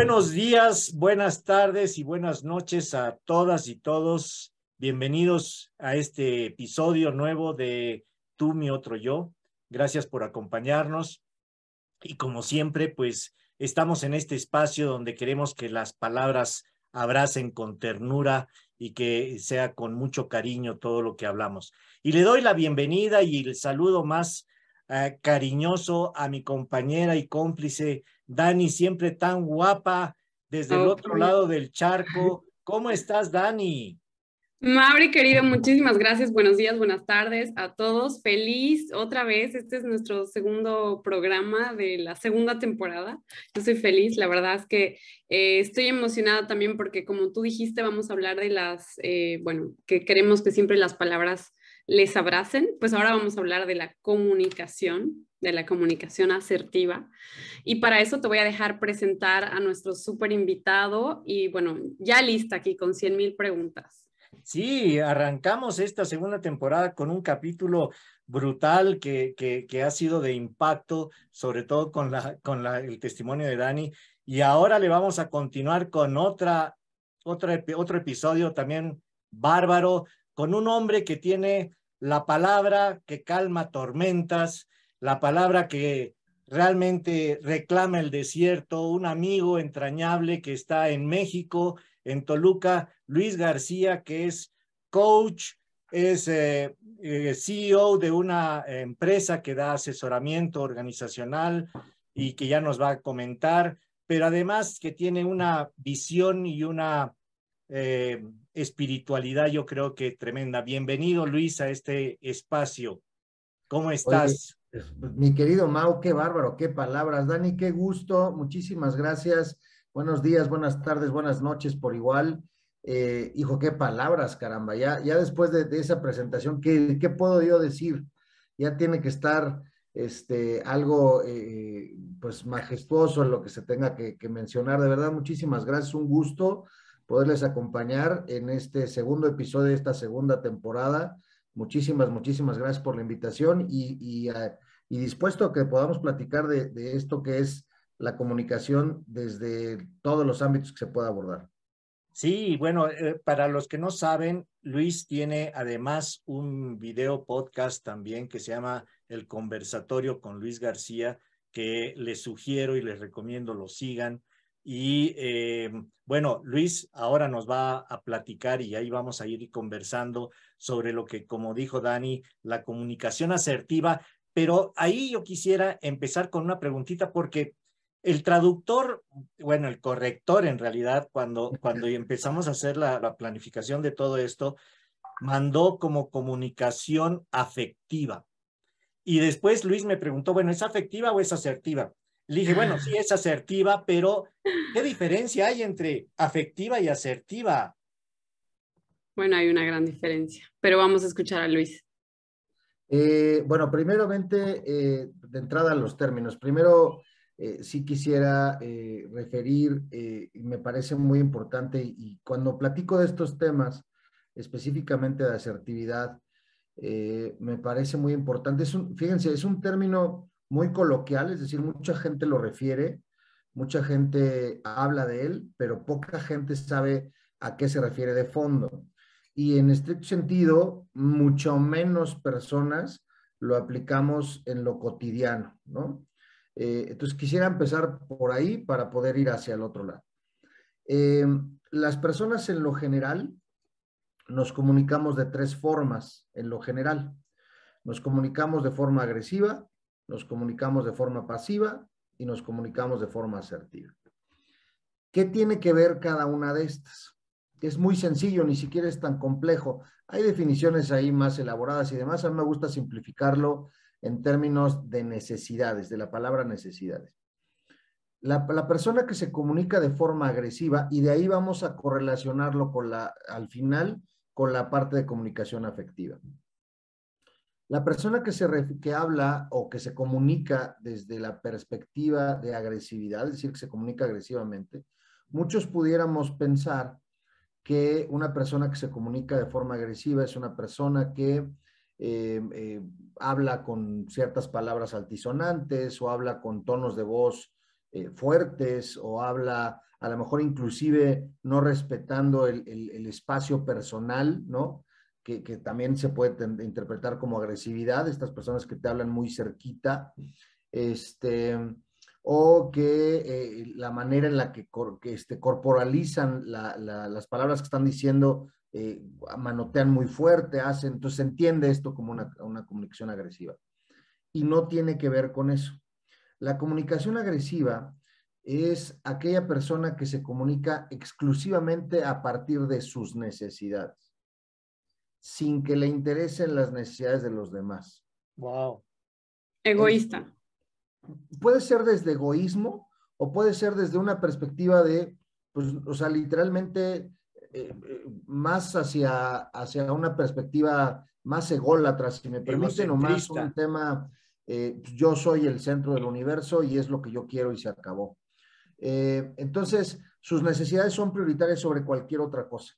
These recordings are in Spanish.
Buenos días, buenas tardes y buenas noches a todas y todos. Bienvenidos a este episodio nuevo de Tú, mi otro yo. Gracias por acompañarnos. Y como siempre, pues estamos en este espacio donde queremos que las palabras abracen con ternura y que sea con mucho cariño todo lo que hablamos. Y le doy la bienvenida y el saludo más eh, cariñoso a mi compañera y cómplice Dani, siempre tan guapa desde el otro lado del charco. ¿Cómo estás, Dani? Mauri, querido, muchísimas gracias. Buenos días, buenas tardes a todos. Feliz otra vez. Este es nuestro segundo programa de la segunda temporada. Yo soy feliz. La verdad es que eh, estoy emocionada también porque, como tú dijiste, vamos a hablar de las, eh, bueno, que queremos que siempre las palabras les abracen, pues ahora vamos a hablar de la comunicación, de la comunicación asertiva. Y para eso te voy a dejar presentar a nuestro súper invitado y bueno, ya lista aquí con 100 mil preguntas. Sí, arrancamos esta segunda temporada con un capítulo brutal que, que, ha sido de impacto, sobre todo con, la, con el testimonio de Dani. Y ahora le vamos a continuar con otra, otra, otro episodio también bárbaro, con un hombre que tiene la palabra que calma tormentas, la palabra que realmente reclama el desierto, un amigo entrañable que está en México, en Toluca, Luis García, que es coach, es eh, eh, CEO de una empresa que da asesoramiento organizacional y que ya nos va a comentar, pero además que tiene una visión y una eh, espiritualidad, yo creo que tremenda. Bienvenido, Luis, a este espacio. ¿Cómo estás? Pues, mi querido Mau, qué bárbaro, qué palabras. Dani, qué gusto, muchísimas gracias. Buenos días, buenas tardes, buenas noches por igual. Eh, hijo, qué palabras, caramba. Ya, ya después de, esa presentación, ¿qué, puedo yo decir? Ya tiene que estar este, algo eh, pues majestuoso en lo que se tenga que, mencionar. De verdad, muchísimas gracias, un gusto poderles acompañar en este segundo episodio de esta segunda temporada. Muchísimas, muchísimas gracias por la invitación y, ah, dispuesto a que podamos platicar de, esto que es la comunicación desde todos los ámbitos que se pueda abordar. Sí, bueno, eh, para los que no saben, Luis tiene además un video podcast también que se llama El Conversatorio con Luis García, que les sugiero y les recomiendo lo sigan y eh, bueno, Luis ahora nos va a platicar y ahí vamos a ir conversando sobre lo que, como dijo Dani, la comunicación asertiva. Pero ahí yo quisiera empezar con una preguntita porque el traductor, bueno, el corrector en realidad, cuando, cuando empezamos a hacer la planificación de todo esto, mandó como comunicación afectiva. Y después Luis me preguntó, bueno, ¿es afectiva o es asertiva? Le dije, bueno, ah. sí es asertiva, pero ¿qué diferencia hay entre afectiva y asertiva? Bueno, hay una gran diferencia, pero vamos a escuchar a Luis. Eh, bueno, primeramente, eh, de entrada los términos. Primero, eh, sí quisiera referir, me parece muy importante, y cuando platico de estos temas, específicamente de asertividad, me parece muy importante. fíjense, es un término muy coloquial, es decir, mucha gente lo refiere, mucha gente habla de él, pero poca gente sabe a qué se refiere de fondo. Y en este sentido, mucho menos personas lo aplicamos en lo cotidiano, ¿no? Eh, entonces quisiera empezar por ahí para poder ir hacia el otro lado. Eh, las personas en lo general nos comunicamos de tres formas, en lo general. Nos comunicamos de forma agresiva, nos comunicamos de forma pasiva y nos comunicamos de forma asertiva. ¿Qué tiene que ver cada una de estas? Es muy sencillo, ni siquiera es tan complejo. Hay definiciones ahí más elaboradas y demás. A mí me gusta simplificarlo en términos de necesidades, de la palabra necesidades. La, la, persona que se comunica de forma agresiva, y de ahí vamos a correlacionarlo con la, al final, con la parte de comunicación afectiva. La persona que, se que habla o que se comunica desde la perspectiva de agresividad, es decir, que se comunica agresivamente, muchos pudiéramos pensar que una persona que se comunica de forma agresiva es una persona que eh, eh, habla con ciertas palabras altisonantes o habla con tonos de voz eh, fuertes o habla a lo mejor inclusive no respetando el espacio personal, ¿no? que, también se puede interpretar como agresividad, estas personas que te hablan muy cerquita, este, o que eh, la manera en la que, este, corporalizan las palabras que están diciendo, eh, manotean muy fuerte, hacen, entonces se entiende esto como una, una comunicación agresiva. Y no tiene que ver con eso. La comunicación agresiva es aquella persona que se comunica exclusivamente a partir de sus necesidades sin que le interesen las necesidades de los demás. Wow. Egoísta. puede ser desde egoísmo o puede ser desde una perspectiva de, pues, o sea, literalmente eh, eh, más hacia, hacia una perspectiva más ególatra, si me permiten, o más un tema, eh, pues, yo soy el centro del universo y es lo que yo quiero y se acabó. entonces, sus necesidades son prioritarias sobre cualquier otra cosa,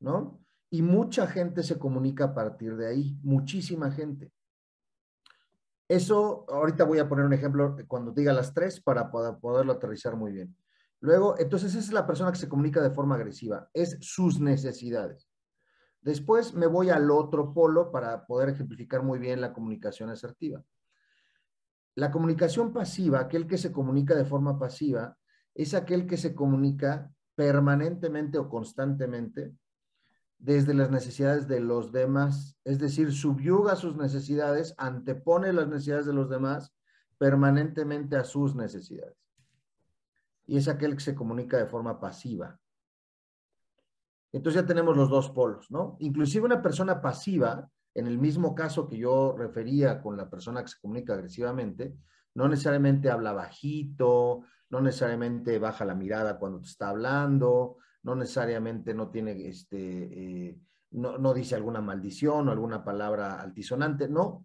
¿no? Y mucha gente se comunica a partir de ahí, muchísima gente. Eso, ahorita voy a poner un ejemplo eh, cuando diga las tres para poder, poderlo aterrizar muy bien. Luego, entonces esa es la persona que se comunica de forma agresiva, es sus necesidades. Después me voy al otro polo para poder ejemplificar muy bien la comunicación asertiva. La comunicación pasiva, aquel que se comunica de forma pasiva, es aquel que se comunica permanentemente o constantemente desde las necesidades de los demás, es decir, subyuga sus necesidades, antepone las necesidades de los demás permanentemente a sus necesidades. Y es aquel que se comunica de forma pasiva. Entonces ya tenemos los dos polos, ¿no? Inclusive una persona pasiva, en el mismo caso que yo refería con la persona que se comunica agresivamente, no necesariamente habla bajito, no necesariamente baja la mirada cuando te está hablando, no necesariamente no tiene, este, eh, no, dice alguna maldición o alguna palabra altisonante, no.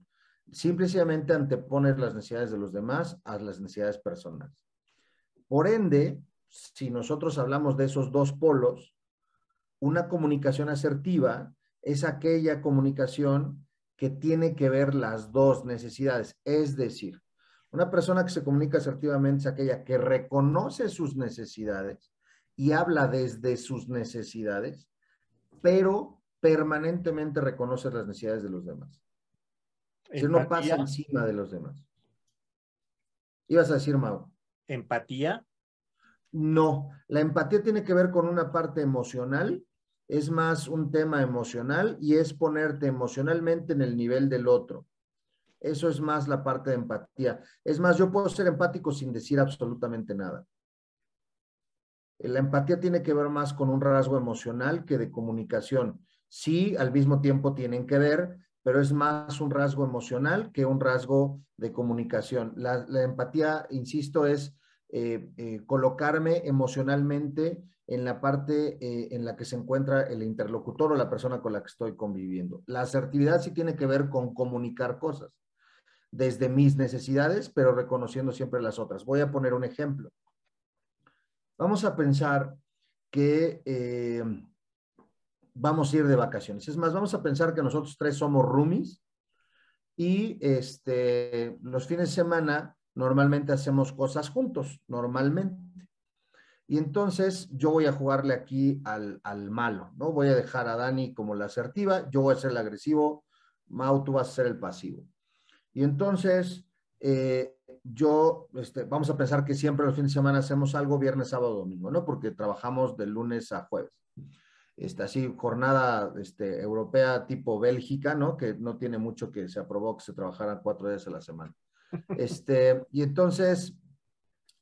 Simplemente anteponer las necesidades de los demás a las necesidades personales. Por ende, si nosotros hablamos de esos dos polos, una comunicación asertiva es aquella comunicación que tiene que ver las dos necesidades. Es decir, una persona que se comunica asertivamente es aquella que reconoce sus necesidades y habla desde sus necesidades, pero permanentemente reconoce las necesidades de los demás. no pasa encima de los demás. Ibas a decir, Mau. ¿Empatía? No, la empatía tiene que ver con una parte emocional, es más un tema emocional y es ponerte emocionalmente en el nivel del otro. Eso es más la parte de empatía. Es más, yo puedo ser empático sin decir absolutamente nada. Eh, la empatía tiene que ver más con un rasgo emocional que de comunicación. Sí, al mismo tiempo tienen que ver, pero es más un rasgo emocional que un rasgo de comunicación. La, empatía, insisto, es eh, eh, colocarme emocionalmente en la parte en la que se encuentra el interlocutor o la persona con la que estoy conviviendo. La asertividad sí tiene que ver con comunicar cosas desde mis necesidades, pero reconociendo siempre las otras. Voy a poner un ejemplo. Vamos a pensar que eh, vamos a ir de vacaciones. Es más, vamos a pensar que nosotros tres somos roomies y este, los fines de semana normalmente hacemos cosas juntos, normalmente. Y entonces yo voy a jugarle aquí al, malo, ¿no? Voy a dejar a Dani como la asertiva, yo voy a ser el agresivo, Mau, tú vas a ser el pasivo. Y entonces eh, yo, este, vamos a pensar que siempre los fines de semana hacemos algo viernes, sábado, domingo, ¿no? Porque trabajamos de lunes a jueves. Este, así, jornada este, europea tipo Bélgica, ¿no? Que no tiene mucho que se aprobó que se trabajaran cuatro días a la semana. Este, y entonces,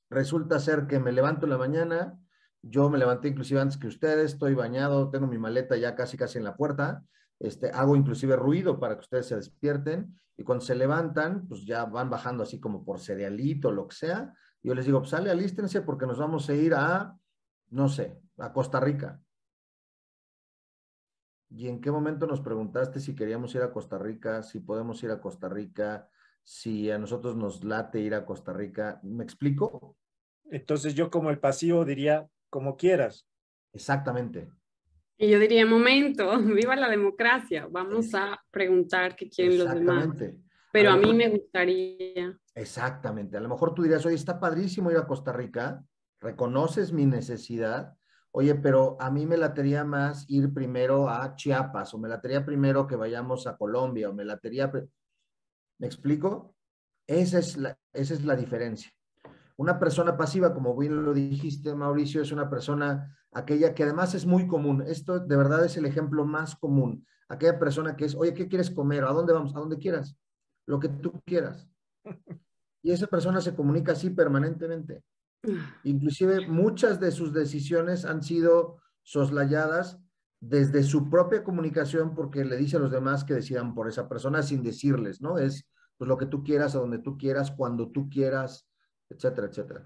resulta ser que me levanto en la mañana, yo me levanté inclusive antes que ustedes, estoy bañado, tengo mi maleta ya casi casi en la puerta, este, hago inclusive ruido para que ustedes se despierten y cuando se levantan, pues ya van bajando así como por cerealito, lo que sea. Yo les digo, pues sale, alístense porque nos vamos a ir a, no sé, a Costa Rica. ¿Y en qué momento nos preguntaste si queríamos ir a Costa Rica, si podemos ir a Costa Rica, si a nosotros nos late ir a Costa Rica? ¿Me explico? Entonces yo como el pasivo diría, como quieras. Exactamente. Y yo diría, momento, viva la democracia, vamos a preguntar qué quieren los demás. Pero a, mí me gustaría. Exactamente, a lo mejor tú dirías, oye, está padrísimo ir a Costa Rica, reconoces mi necesidad, oye, pero a mí me latería más ir primero a Chiapas, o me latería primero que vayamos a Colombia, o me latería... ¿Me explico? Esa es la, esa es la diferencia. Una persona pasiva, como bien lo dijiste, Mauricio, es una persona aquella que además es muy común. Esto de verdad es el ejemplo más común. Aquella persona que es, oye, ¿qué quieres comer? ¿A dónde vamos? ¿A dónde quieras? Lo que tú quieras. Y esa persona se comunica así permanentemente. Ah. Inclusive muchas de sus decisiones han sido soslayadas desde su propia comunicación porque le dice a los demás que decidan por esa persona sin decirles, ¿no? Es pues lo que tú quieras, a donde tú quieras, cuando tú quieras, etcétera, etcétera.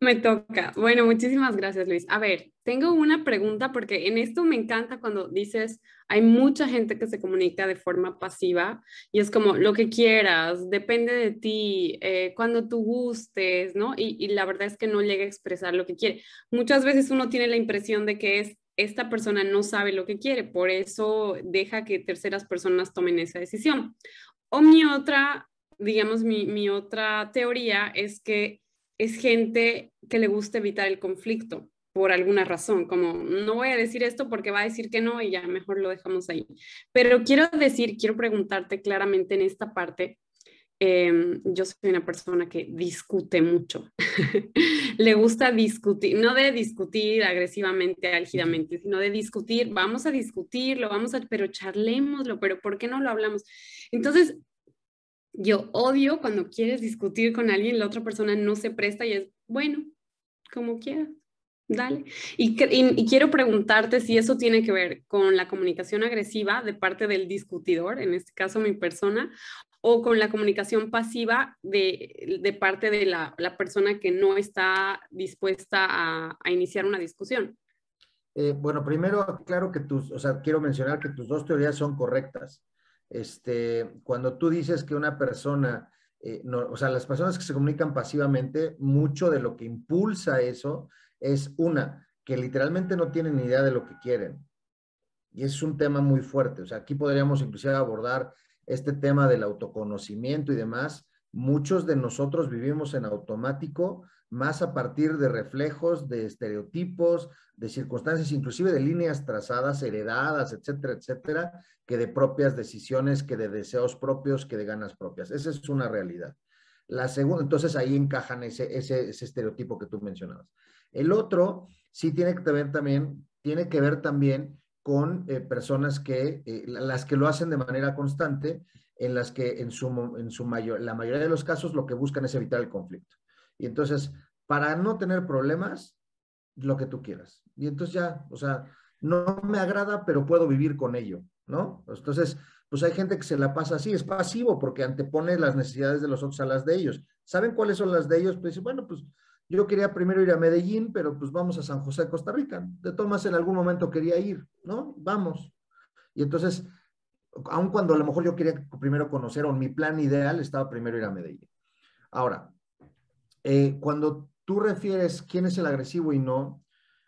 Me toca. Bueno, muchísimas gracias, Luis. A ver, tengo una pregunta porque en esto me encanta cuando dices, hay mucha gente que se comunica de forma pasiva y es como lo que quieras, depende de ti, eh, cuando tú gustes, ¿no? Y, la verdad es que no llega a expresar lo que quiere. Muchas veces uno tiene la impresión de que es esta persona no sabe lo que quiere, por eso deja que terceras personas tomen esa decisión. O mi otra digamos, mi, otra teoría es que es gente que le gusta evitar el conflicto por alguna razón, como no voy a decir esto porque va a decir que no y ya mejor lo dejamos ahí. Pero quiero decir, quiero preguntarte claramente en esta parte, em, yo soy una persona que discute mucho, le gusta discutir, no de discutir agresivamente, álgidamente, sino de discutir, vamos a discutirlo, vamos a, pero charlemoslo pero ¿por qué no lo hablamos? Entonces, yo odio cuando quieres discutir con alguien, la otra persona no se presta y es, bueno, como quieras, dale. Y, quiero preguntarte si eso tiene que ver con la comunicación agresiva de parte del discutidor, en este caso mi persona, o con la comunicación pasiva de, parte de la, persona que no está dispuesta a, iniciar una discusión. Eh, bueno, primero, claro que tus, quiero mencionar que tus dos teorías son correctas. Este, cuando tú dices que una persona, eh, o sea, las personas que se comunican pasivamente, mucho de lo que impulsa eso es una, que literalmente no tienen ni idea de lo que quieren. Y es un tema muy fuerte. O sea, aquí podríamos inclusive abordar este tema del autoconocimiento y demás. Muchos de nosotros vivimos en automático más a partir de reflejos, de estereotipos, de circunstancias, inclusive de líneas trazadas, heredadas, etcétera, etcétera, que de propias decisiones, que de deseos propios, que de ganas propias. Esa es una realidad. La segunda, entonces ahí encajan ese, estereotipo que tú mencionabas. El otro sí tiene que ver también, tiene que ver también con eh, personas que, eh, las que lo hacen de manera constante, en las que en, su, en su mayor, la mayoría de los casos lo que buscan es evitar el conflicto. Y entonces, para no tener problemas, lo que tú quieras. Y entonces ya, o sea, no me agrada, pero puedo vivir con ello, ¿no? Entonces, pues hay gente que se la pasa así, es pasivo, porque antepone las necesidades de los otros a las de ellos. ¿Saben cuáles son las de ellos? Pues bueno, pues yo quería primero ir a Medellín, pero pues vamos a San José, Costa Rica. De todas Tomás en algún momento quería ir, ¿no? Vamos. Y entonces, aun cuando a lo mejor yo quería primero conocer, o mi plan ideal estaba primero ir a Medellín. Ahora, eh, cuando tú refieres quién es el agresivo y no,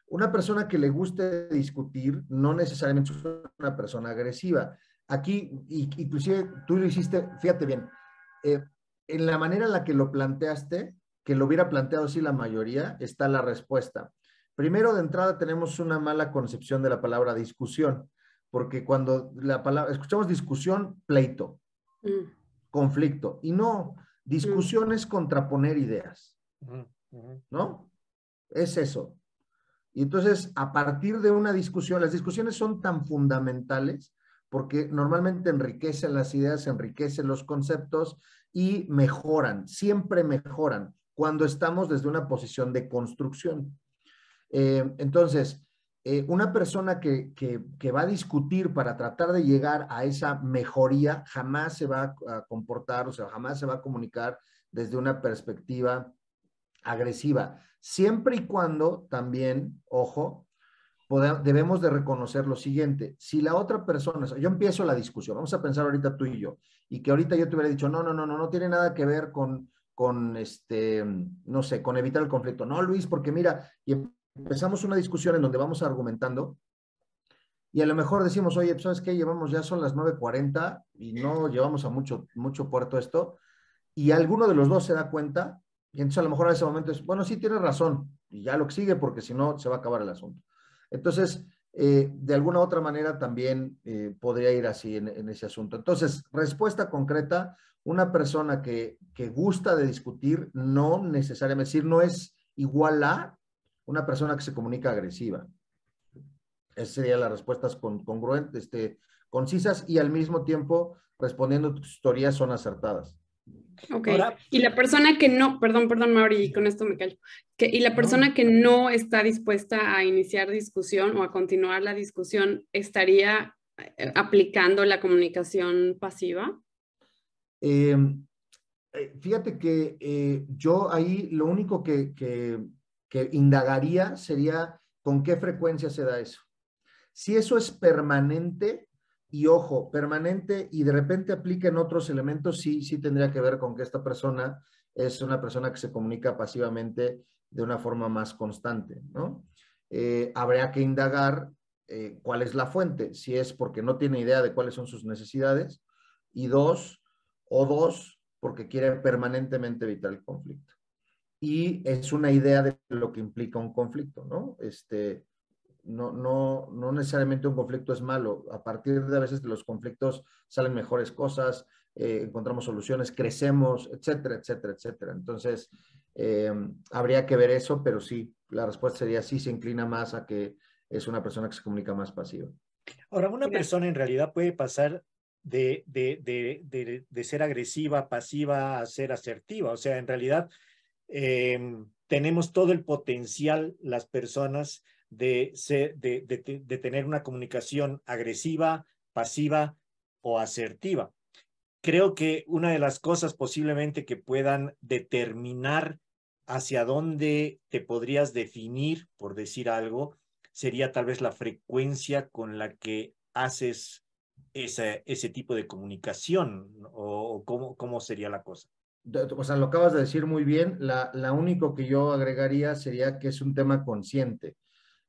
una persona que le guste discutir no necesariamente es una persona agresiva. Aquí, inclusive tú lo hiciste, fíjate bien, eh, en la manera en la que lo planteaste, que lo hubiera planteado así la mayoría, está la respuesta. Primero, de entrada, tenemos una mala concepción de la palabra discusión, porque cuando la palabra, escuchamos discusión, pleito, mm. conflicto, y no, Discusión es contraponer ideas, ¿no? Es eso. Y entonces, a partir de una discusión, las discusiones son tan fundamentales porque normalmente enriquecen las ideas, enriquecen los conceptos y mejoran, siempre mejoran cuando estamos desde una posición de construcción. Eh, entonces, eh, una persona que, va a discutir para tratar de llegar a esa mejoría jamás se va a comportar, o sea, jamás se va a comunicar desde una perspectiva agresiva, siempre y cuando también, ojo, debemos de reconocer lo siguiente, si la otra persona, yo empiezo la discusión, vamos a pensar ahorita tú y yo, y que ahorita yo te hubiera dicho, no, no, no, no, no tiene nada que ver con, con este, no sé, con evitar el conflicto. No, Luis, porque mira, y empezamos una discusión en donde vamos argumentando y a lo mejor decimos, oye, pues, ¿sabes qué? Llevamos ya son las 9.40 y no llevamos a mucho, mucho puerto esto. Y alguno de los dos se da cuenta y entonces a lo mejor a ese momento es, bueno, sí, tienes razón y ya lo sigue porque si no se va a acabar el asunto. Entonces, eh, de alguna u otra manera también eh, podría ir así en, ese asunto. Entonces, respuesta concreta, una persona que, que gusta de discutir no necesariamente, decir, no es igual a, una persona que se comunica agresiva. Esas serían las respuestas con, congruentes, este, concisas y al mismo tiempo respondiendo tus teorías son acertadas. Ok. y la persona que no, perdón, perdón, Mauri, con esto me callo. Que, y la persona que no está dispuesta a iniciar discusión o a continuar la discusión, ¿estaría eh, aplicando la comunicación pasiva? Em, eh, fíjate que eh, yo ahí lo único que, que que indagaría sería con qué frecuencia se da eso. Si eso es permanente, y ojo, permanente y de repente en otros elementos, sí, sí tendría que ver con que esta persona es una persona que se comunica pasivamente de una forma más constante, ¿no? Eh, habría que indagar eh, cuál es la fuente, si es porque no tiene idea de cuáles son sus necesidades, y dos, o dos, porque quiere permanentemente evitar el conflicto y es una idea de lo que implica un conflicto, ¿no? Este, no, no, no necesariamente un conflicto es malo. A partir de a veces de los conflictos salen mejores cosas, eh, encontramos soluciones, crecemos, etcétera, etcétera, etcétera. Entonces, eh, habría que ver eso, pero sí, la respuesta sería sí, se inclina más a que es una persona que se comunica más pasiva. Ahora, una persona en realidad puede pasar de, de, de, de ser agresiva, pasiva, a ser asertiva. O sea, en realidad Em, tenemos todo el potencial las personas de, tener una comunicación agresiva, pasiva o asertiva. Creo que una de las cosas posiblemente que puedan determinar hacia dónde te podrías definir, por decir algo, sería tal vez la frecuencia con la que haces ese, tipo de comunicación o, cómo sería la cosa o sea, lo acabas de decir muy bien, la, la único que yo agregaría sería que es un tema consciente.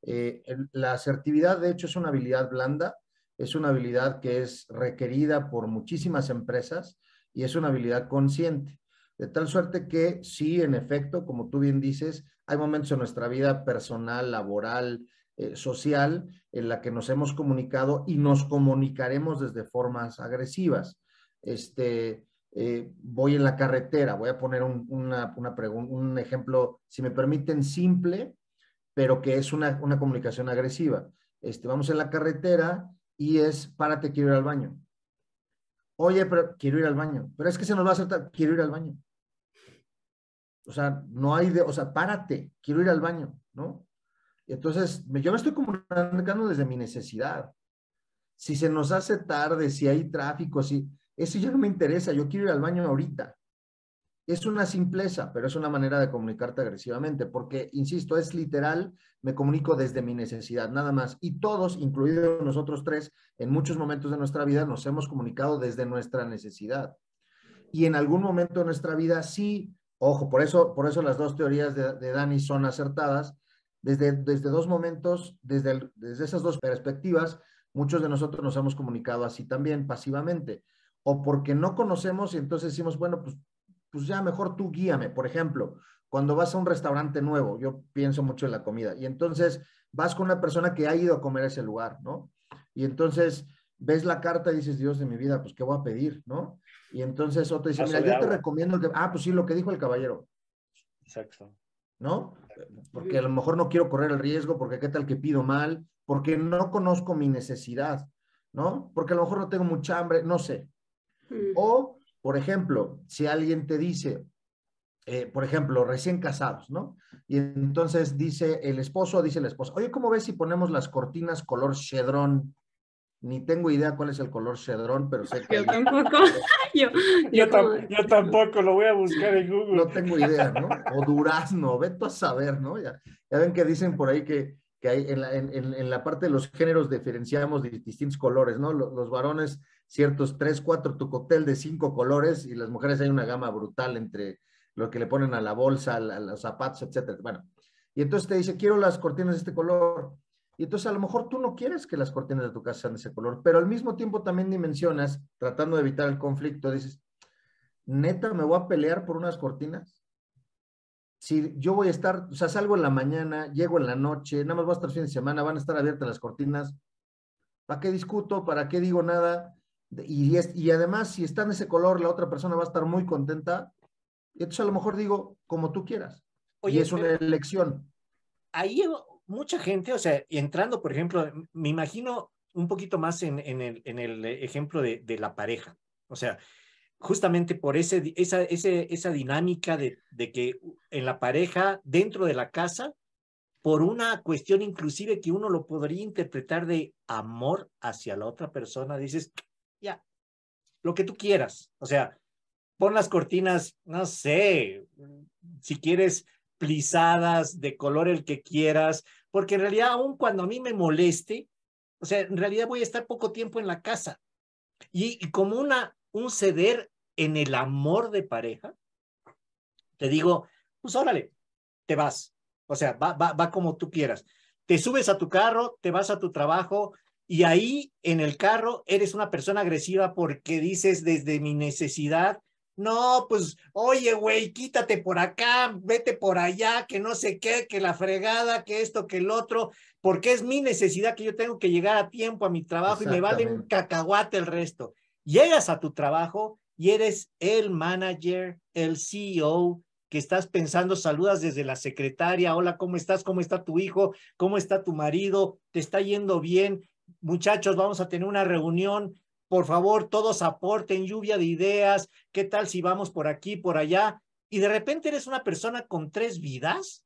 Eh, la asertividad, de hecho, es una habilidad blanda, es una habilidad que es requerida por muchísimas empresas y es una habilidad consciente. De tal suerte que sí, en efecto, como tú bien dices, hay momentos en nuestra vida personal, laboral, eh, social, en la que nos hemos comunicado y nos comunicaremos desde formas agresivas. Este, eh, voy en la carretera. Voy a poner un, ejemplo, si me permiten, simple, pero que es una, comunicación agresiva. Este, vamos en la carretera y es, párate, quiero ir al baño. Oye, pero quiero ir al baño. Pero es que se nos va a hacer, quiero ir al baño. O sea, no hay de, o sea, párate, quiero ir al baño, ¿no? Entonces, yo me estoy comunicando desde mi necesidad. Si se nos hace tarde, si hay tráfico, si, eso ya no me interesa, yo quiero ir al baño ahorita. Es una simpleza, pero es una manera de comunicarte agresivamente, porque, insisto, es literal, me comunico desde mi necesidad, nada más. Y todos, incluidos nosotros tres, en muchos momentos de nuestra vida nos hemos comunicado desde nuestra necesidad. Y en algún momento de nuestra vida sí, ojo, por eso, por eso las dos teorías de, Dani son acertadas, desde, desde dos momentos, desde, desde esas dos perspectivas, muchos de nosotros nos hemos comunicado así también, pasivamente o porque no conocemos y entonces decimos, bueno, pues, pues ya mejor tú guíame. Por ejemplo, cuando vas a un restaurante nuevo, yo pienso mucho en la comida, y entonces vas con una persona que ha ido a comer a ese lugar, ¿no? Y entonces ves la carta y dices, Dios de mi vida, pues ¿qué voy a pedir, no? Y entonces otro dice, mira, yo te recomiendo que, ah, pues sí, lo que dijo el caballero. Exacto. ¿No? Porque a lo mejor no quiero correr el riesgo, porque qué tal que pido mal, porque no conozco mi necesidad, ¿no? Porque a lo mejor no tengo mucha hambre, no sé, o, por ejemplo, si alguien te dice, eh, por ejemplo, recién casados, ¿no? Y entonces dice el esposo, dice la esposa, oye, ¿cómo ves si ponemos las cortinas color chedrón? Ni tengo idea cuál es el color chedrón, pero sé que... Yo tampoco. yo, tampoco, lo voy a buscar en Google. No tengo idea, ¿no? O durazno, veto a saber, ¿no? Ya, ven que dicen por ahí que, hay en, la, en, la parte de los géneros diferenciamos distintos colores, ¿no? los varones ciertos tres, cuatro, tu cóctel de cinco colores y las mujeres hay una gama brutal entre lo que le ponen a la bolsa, a, los zapatos, etcétera. Bueno, y entonces te dice, quiero las cortinas de este color. Y entonces a lo mejor tú no quieres que las cortinas de tu casa sean de ese color, pero al mismo tiempo también dimensionas, tratando de evitar el conflicto, dices, neta, me voy a pelear por unas cortinas. Si yo voy a estar, o sea, salgo en la mañana, llego en la noche, nada más voy a estar fin de semana, van a estar abiertas las cortinas. ¿Para qué discuto? ¿Para qué digo nada? y, y además, si está en ese color, la otra persona va a estar muy contenta. Entonces, a lo mejor digo, como tú quieras. y es una elección. Ahí mucha gente, o sea, entrando, por ejemplo, me imagino un poquito más en, en, el, en el, ejemplo de, la pareja. O sea, justamente por ese, esa, ese, esa dinámica de, de que en la pareja, dentro de la casa, por una cuestión inclusive que uno lo podría interpretar de amor hacia la otra persona, dices, ya. Lo que tú quieras. O sea, pon las cortinas, no sé, si quieres plisadas, de color el que quieras, porque en realidad aun cuando a mí me moleste, o sea, en realidad voy a estar poco tiempo en la casa. Y, como una, un ceder en el amor de pareja, te digo, pues órale, te vas. O sea, va, va, va como tú quieras. Te subes a tu carro, te vas a tu trabajo, y ahí en el carro eres una persona agresiva porque dices desde mi necesidad, no, pues, oye, güey, quítate por acá, vete por allá, que no sé qué, que la fregada, que esto, que el otro, porque es mi necesidad que yo tengo que llegar a tiempo a mi trabajo y me vale un cacahuate el resto. Llegas a tu trabajo y eres el manager, el CEO, que estás pensando, saludas desde la secretaria, hola, ¿cómo estás? ¿Cómo está tu hijo? ¿Cómo está tu marido? ¿Te está yendo bien? muchachos, vamos a tener una reunión, por favor, todos aporten lluvia de ideas, ¿qué tal si vamos por aquí, por allá? Y de repente eres una persona con tres vidas.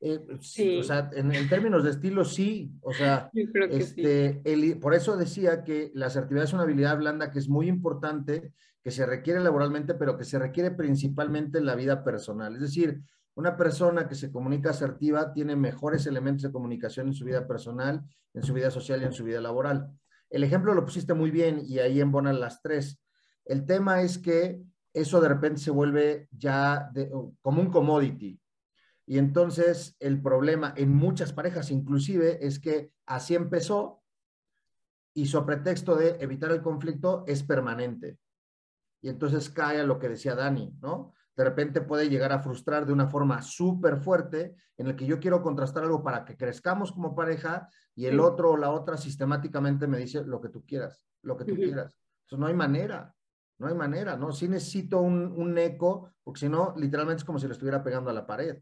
Eh, sí, o sea, en, términos de estilo sí, o sea, este, por eso decía que la asertividad es una habilidad blanda que es muy importante, que se requiere laboralmente, pero que se requiere principalmente en la vida personal. Es decir, una persona que se comunica asertiva tiene mejores elementos de comunicación en su vida personal, en su vida social y en su vida laboral. El ejemplo lo pusiste muy bien y ahí embonan las tres. El tema es que eso de repente se vuelve ya como un commodity. Y entonces el problema en muchas parejas inclusive es que así empezó y su pretexto de evitar el conflicto es permanente. Y entonces cae a lo que decía Dani, ¿no? de repente puede llegar a frustrar de una forma súper fuerte, en el que yo quiero contrastar algo para que crezcamos como pareja y el otro o la otra sistemáticamente me dice lo que tú quieras, lo que tú quieras. Entonces no hay manera, no hay manera, ¿no? Sí necesito un, un eco, porque si no, literalmente es como si lo estuviera pegando a la pared.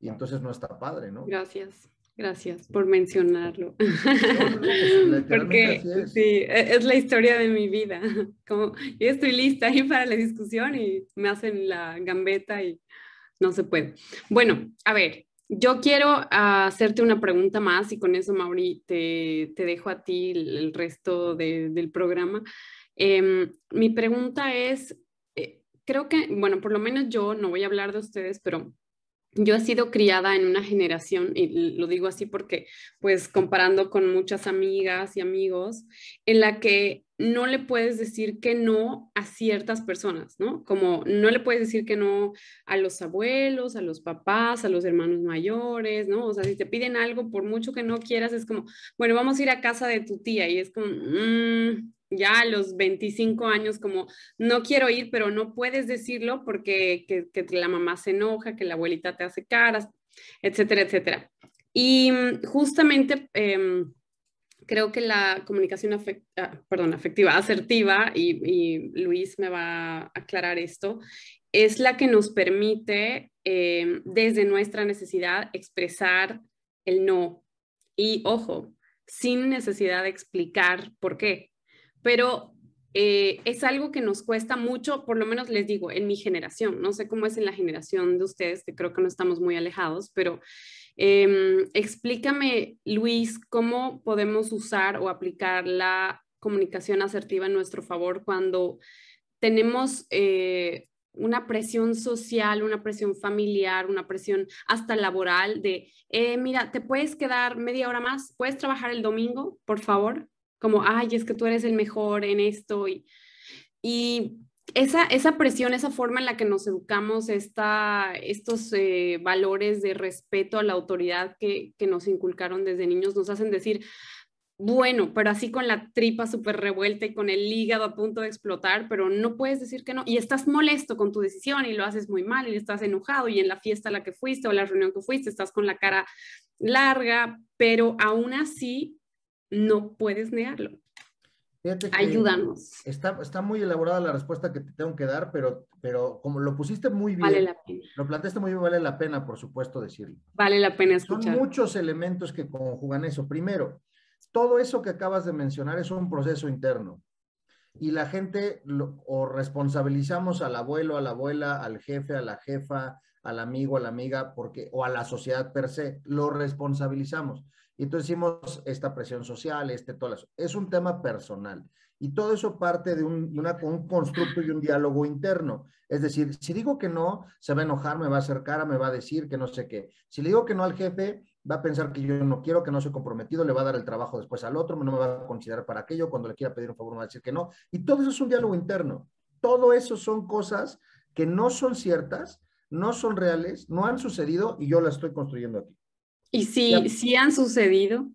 Y entonces no está padre, ¿no? Gracias. Gracias por mencionarlo. Porque es. E, es la historia de mi vida. Como yo estoy lista ahí para la discusión y me hacen la gambeta y no se puede. Bueno, a ver, yo quiero hacerte una pregunta más y con eso, Mauri, te, dejo a ti el, resto del programa. Em, mi pregunta es, eh, creo que, bueno, por lo menos yo no voy a hablar de ustedes, pero yo he sido criada en una generación, y lo digo así porque, pues comparando con muchas amigas y amigos, en la que no le puedes decir que no a ciertas personas, ¿no? Como no le puedes decir que no a los abuelos, a los papás, a los hermanos mayores, ¿no? O sea, si te piden algo, por mucho que no quieras, es como, bueno, vamos a ir a casa de tu tía y es como, mm, ya a los 25 años como no quiero ir, pero no puedes decirlo porque que, la mamá se enoja, que la abuelita te hace caras, etcétera, etcétera. Y mm, justamente em, creo que la comunicación afectiva, ah, perdón, afectiva, asertiva, y, Luis me va a aclarar esto, es la que nos permite em, desde nuestra necesidad expresar el no. Y ojo, sin necesidad de explicar por qué, pero eh, es algo que nos cuesta mucho, por lo menos les digo, en mi generación, no sé cómo es en la generación de ustedes, que creo que no estamos muy alejados, pero em, explícame, Luis, cómo podemos usar o aplicar la comunicación asertiva en nuestro favor cuando tenemos... Eh, una presión social, una presión familiar, una presión hasta laboral de, eh, mira, te puedes quedar media hora más, puedes trabajar el domingo, por favor como, ay, es que tú eres el mejor en esto. Y, y esa, esa presión, esa forma en la que nos educamos, esta, estos eh, valores de respeto a la autoridad que, que nos inculcaron desde niños, nos hacen decir, bueno, pero así con la tripa súper revuelta y con el hígado a punto de explotar, pero no puedes decir que no. Y estás molesto con tu decisión y lo haces muy mal y estás enojado y en la fiesta a la que fuiste o la reunión que fuiste estás con la cara larga, pero aún así no puedes negarlo. Ayúdanos. Está, está muy elaborada la respuesta que te tengo que dar, pero, pero como lo pusiste muy bien, lo planteaste muy bien, vale la pena, por supuesto, decirlo. Vale la pena escuchar. Son muchos elementos que conjugan eso. Primero, todo eso que acabas de mencionar es un proceso interno. Y la gente o responsabilizamos al abuelo, a la abuela, al jefe, a la jefa, al amigo, a la amiga, porque, o a la sociedad per se, lo responsabilizamos. Y entonces hicimos esta presión social, este todo eso. Es un tema personal. Y todo eso parte de un, una, un constructo y un diálogo interno. Es decir, si digo que no, se va a enojar, me va a acercar, me va a decir que no sé qué. Si le digo que no al jefe, va a pensar que yo no quiero, que no soy comprometido, le va a dar el trabajo después al otro, no me va a considerar para aquello, cuando le quiera pedir un favor me va a decir que no. Y todo eso es un diálogo interno. Todo eso son cosas que no son ciertas, no son reales, no han sucedido y yo las estoy construyendo aquí. ¿Y si, han sucedido?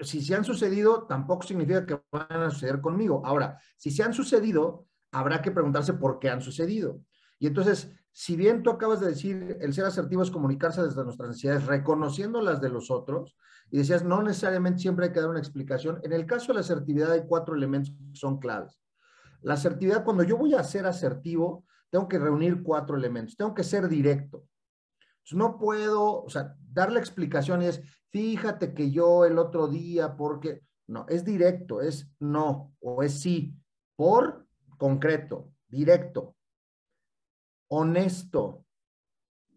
Si se han sucedido, tampoco significa que van a suceder conmigo. Ahora, si se han sucedido, habrá que preguntarse por qué han sucedido. Y entonces, si bien tú acabas de decir, el ser asertivo es comunicarse desde nuestras necesidades, reconociendo las de los otros, y decías, no necesariamente siempre hay que dar una explicación. En el caso de la asertividad hay cuatro elementos que son claves. La asertividad, cuando yo voy a ser asertivo, tengo que reunir cuatro elementos. Tengo que ser directo. Pues no puedo, o sea, darle explicaciones, fíjate que yo el otro día, porque no, es directo, es no o es sí, por concreto, directo, honesto.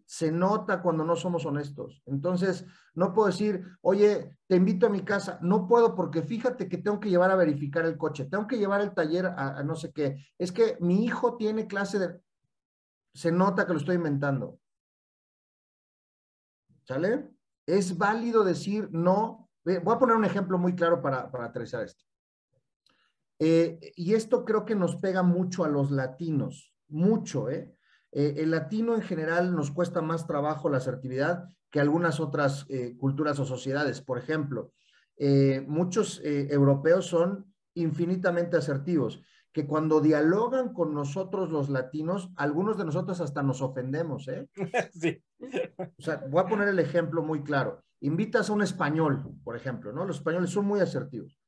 Se nota cuando no somos honestos. Entonces, no puedo decir, oye, te invito a mi casa. No puedo porque fíjate que tengo que llevar a verificar el coche, tengo que llevar el taller a, a no sé qué. Es que mi hijo tiene clase de... Se nota que lo estoy inventando. ¿Sale? Es válido decir no. Voy a poner un ejemplo muy claro para, para aterrizar esto. Eh, y esto creo que nos pega mucho a los latinos, mucho, ¿eh? Eh, el latino en general nos cuesta más trabajo la asertividad que algunas otras culturas o sociedades. Por ejemplo, muchos europeos son infinitamente asertivos que cuando dialogan con nosotros los latinos, algunos de nosotros hasta nos ofendemos, ¿eh? Sí. O sea, voy a poner el ejemplo muy claro. Invitas a un español, por ejemplo, ¿no? Los españoles son muy asertivos.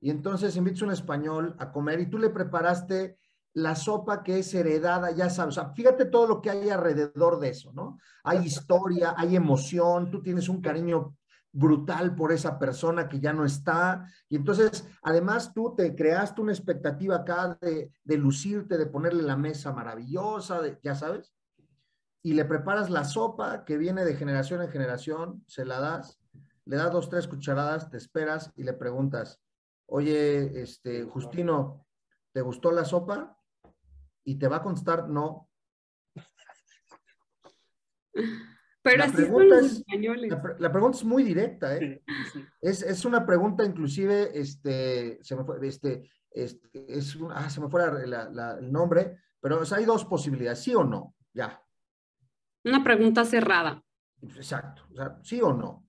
Y entonces invitas a un español a comer y tú le preparaste la sopa que es heredada, ya sabes, o fíjate todo lo que hay alrededor de eso, ¿no? Hay historia, hay emoción, tú tienes un cariño brutal por esa persona que ya no está. Y entonces, además, tú te creaste una expectativa acá de, lucirte, de ponerle la mesa maravillosa, ya sabes, y le preparas la sopa que viene de generación en generación, se la das, le das dos, tres cucharadas, te esperas y le preguntas, oye, este, Justino, ¿te gustó la sopa? Y te va a constar, no. Pero la pregunta es, españoles. La, pregunta es muy directa, ¿eh? Es, una pregunta inclusive, este, se me fue, este, este es ah, se me fue el nombre, pero hay dos posibilidades, sí o no, ya. Una pregunta cerrada. Exacto, sí o no.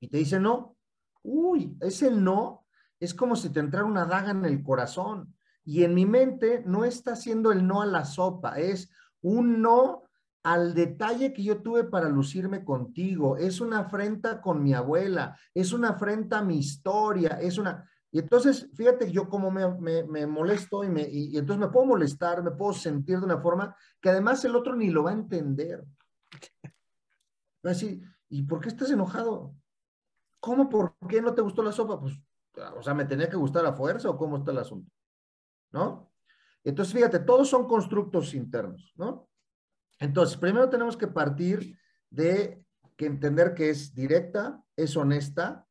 Y te dice no. Uy, ese no es como si te entrara una daga en el corazón. Y en mi mente no está haciendo el no a la sopa, es un no al detalle que yo tuve para lucirme contigo, es una afrenta con mi abuela, es una afrenta a mi historia, es una... Y entonces, fíjate, yo como me, molesto y, me, y, entonces me puedo molestar, me puedo sentir de una forma que además el otro ni lo va a entender. así ¿y por qué estás enojado? ¿Cómo? ¿Por qué no te gustó la sopa? Pues, o sea, me tenía que gustar a fuerza o cómo está el asunto, ¿no? Entonces, fíjate, todos son constructos internos, ¿no? Entonces, primero tenemos que partir de que entender que es directa, es honesta,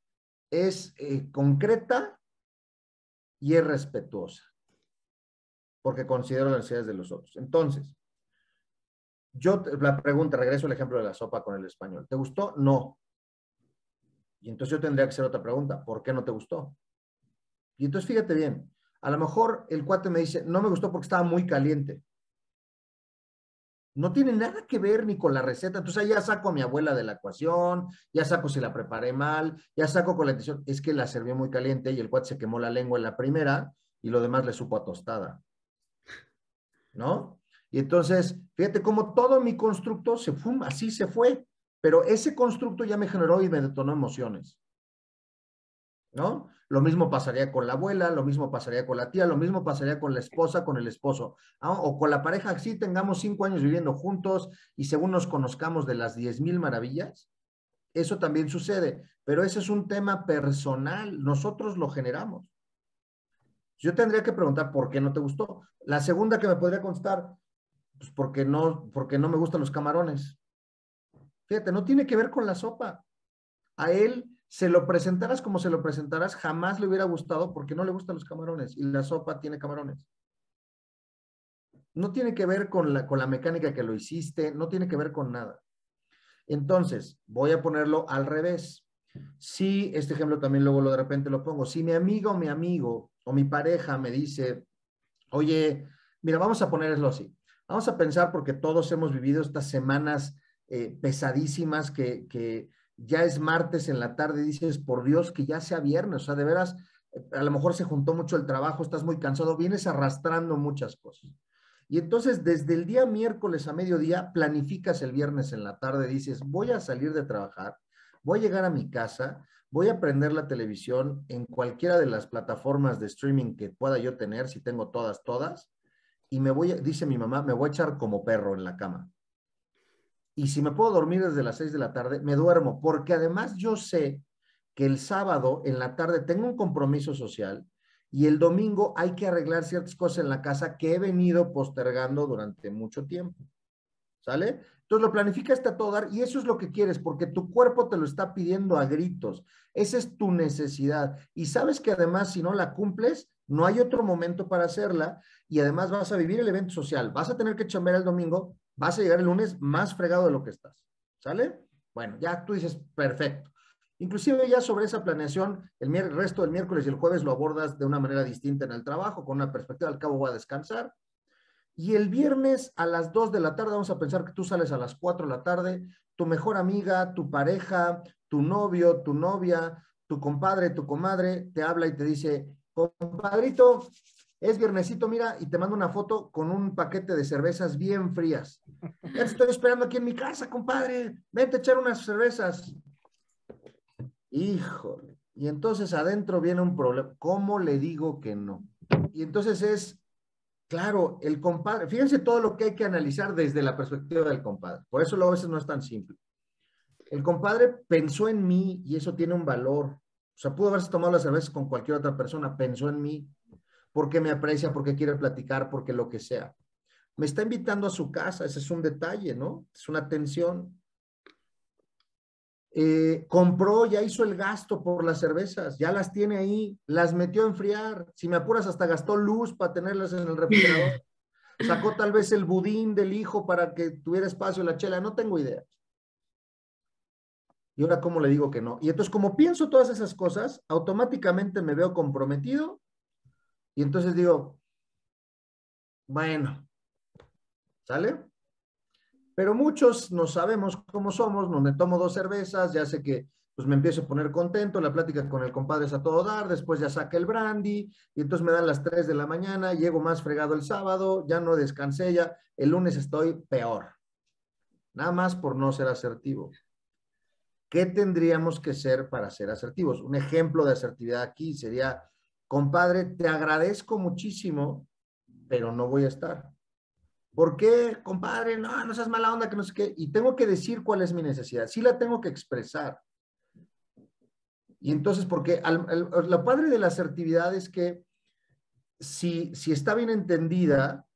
es eh, concreta y es respetuosa, porque considero las necesidades de los otros. Entonces, yo la pregunta, regreso al ejemplo de la sopa con el español. ¿Te gustó? No. Y entonces yo tendría que hacer otra pregunta. ¿Por qué no te gustó? Y entonces fíjate bien, a lo mejor el cuate me dice, no me gustó porque estaba muy caliente. No tiene nada que ver ni con la receta. Entonces, ya saco a mi abuela de la ecuación, ya saco si la preparé mal, ya saco con la intención. Es que la serví muy caliente y el cuate se quemó la lengua en la primera y lo demás le supo a tostada. ¿No? Y entonces, fíjate cómo todo mi constructo se fue, así se fue. Pero ese constructo ya me generó y me detonó emociones. ¿No? Lo mismo pasaría con la abuela, lo mismo pasaría con la tía, lo mismo pasaría con la esposa, con el esposo, o con la pareja. Si tengamos cinco años viviendo juntos y según nos conozcamos de las diez mil maravillas, eso también sucede, pero ese es un tema personal, nosotros lo generamos. Yo tendría que preguntar por qué no te gustó. La segunda que me podría constar, pues porque no, porque no me gustan los camarones. Fíjate, no tiene que ver con la sopa. A él se lo presentaras como se lo presentaras, jamás le hubiera gustado porque no le gustan los camarones y la sopa tiene camarones. No tiene que ver con la, con la mecánica que lo hiciste, no tiene que ver con nada. Entonces, voy a ponerlo al revés. Si, este ejemplo también luego lo de repente lo pongo, si mi amigo o mi amigo o mi pareja me dice, oye, mira, vamos a ponerlo así. Vamos a pensar porque todos hemos vivido estas semanas eh, pesadísimas que, que ya es martes en la tarde, dices, por Dios, que ya sea viernes, o sea, de veras, a lo mejor se juntó mucho el trabajo, estás muy cansado, vienes arrastrando muchas cosas. Y entonces desde el día miércoles a mediodía planificas el viernes en la tarde, dices, voy a salir de trabajar, voy a llegar a mi casa, voy a prender la televisión en cualquiera de las plataformas de streaming que pueda yo tener, si tengo todas, todas, y me voy, dice mi mamá, me voy a echar como perro en la cama y si me puedo dormir desde las 6 de la tarde, me duermo, porque además yo sé que el sábado en la tarde tengo un compromiso social y el domingo hay que arreglar ciertas cosas en la casa que he venido postergando durante mucho tiempo. ¿Sale? Entonces lo planificas esta todo y eso es lo que quieres porque tu cuerpo te lo está pidiendo a gritos. Esa es tu necesidad. Y sabes que además si no la cumples, no hay otro momento para hacerla y además vas a vivir el evento social. Vas a tener que chambear el domingo, vas a llegar el lunes más fregado de lo que estás. ¿Sale? Bueno, ya tú dices, perfecto. Inclusive ya sobre esa planeación, el, resto del miércoles y el jueves lo abordas de una manera distinta en el trabajo, con una perspectiva, al cabo voy a descansar. Y el viernes a las 2 de la tarde, vamos a pensar que tú sales a las 4 de la tarde, tu mejor amiga, tu pareja, tu novio, tu novia, tu compadre, tu comadre, te habla y te dice, compadrito, es viernesito, mira, y te mando una foto con un paquete de cervezas bien frías. Ya estoy esperando aquí en mi casa, compadre. Vente a echar unas cervezas. Híjole. Y entonces adentro viene un problema. ¿Cómo le digo que no? Y entonces es, claro, el compadre, fíjense todo lo que hay que analizar desde la perspectiva del compadre. Por eso luego a veces no es tan simple. El compadre pensó en mí y eso tiene un valor. O sea, pudo haberse tomado las cervezas con cualquier otra persona, pensó en mí porque me aprecia, porque quiere platicar, porque lo que sea. Me está invitando a su casa, ese es un detalle, ¿no? Es una atención. Eh, compró, ya hizo el gasto por las cervezas, ya las tiene ahí, las metió a enfriar. Si me apuras, hasta gastó luz para tenerlas en el refrigerador. Sacó tal vez el budín del hijo para que tuviera espacio la chela, no tengo idea. Y ahora, ¿cómo le digo que no? Y entonces, como pienso todas esas cosas, automáticamente me veo comprometido y entonces digo, bueno, ¿sale? Pero muchos no sabemos cómo somos, no me tomo dos cervezas, ya sé que pues me empiezo a poner contento, la plática con el compadre es a todo dar, después ya saca el brandy, y entonces me dan las 3 de la mañana, llego más fregado el sábado, ya no descansé, ya el lunes estoy peor. Nada más por no ser asertivo. ¿Qué tendríamos que ser para ser asertivos? Un ejemplo de asertividad aquí sería compadre, te agradezco muchísimo, pero no voy a estar. ¿Por qué, compadre? No, no seas mala onda, que no sé qué. Y tengo que decir cuál es mi necesidad. Sí la tengo que expresar. Y entonces, porque al, la padre de la asertividad es que si, si está bien entendida,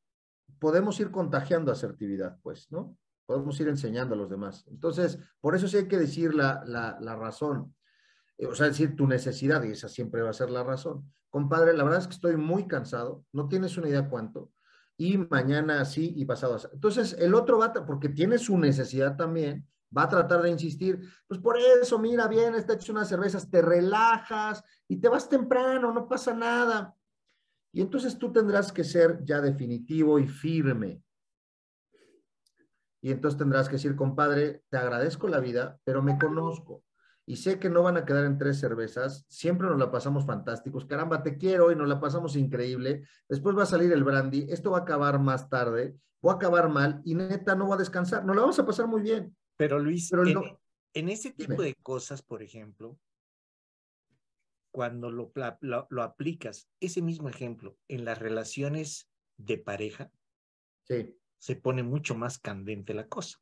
podemos ir contagiando asertividad, pues, ¿no? Podemos ir enseñando a los demás. Entonces, por eso sí hay que decir la, la razón. Eh, o sea, decir tu necesidad, y esa siempre va a ser la razón compadre, la verdad es que estoy muy cansado, no tienes una idea cuánto, y mañana así y pasado así. Entonces, el otro va, porque tiene su necesidad también, va a tratar de insistir, pues por eso, mira, bien, está hecho unas cervezas, te relajas y te vas temprano, no pasa nada. Y entonces tú tendrás que ser ya definitivo y firme. Y entonces tendrás que decir, compadre, te agradezco la vida, pero me conozco y sé que no van a quedar en tres cervezas, siempre nos la pasamos fantásticos, caramba, te quiero y nos la pasamos increíble, después va a salir el brandy, esto va a acabar más tarde, va a acabar mal y neta no va a descansar, nos la vamos a pasar muy bien. Pero Luis, en, ese tipo de cosas, por ejemplo, cuando lo, lo, aplicas, ese mismo ejemplo, en las relaciones de pareja, sí. se pone mucho más candente la cosa.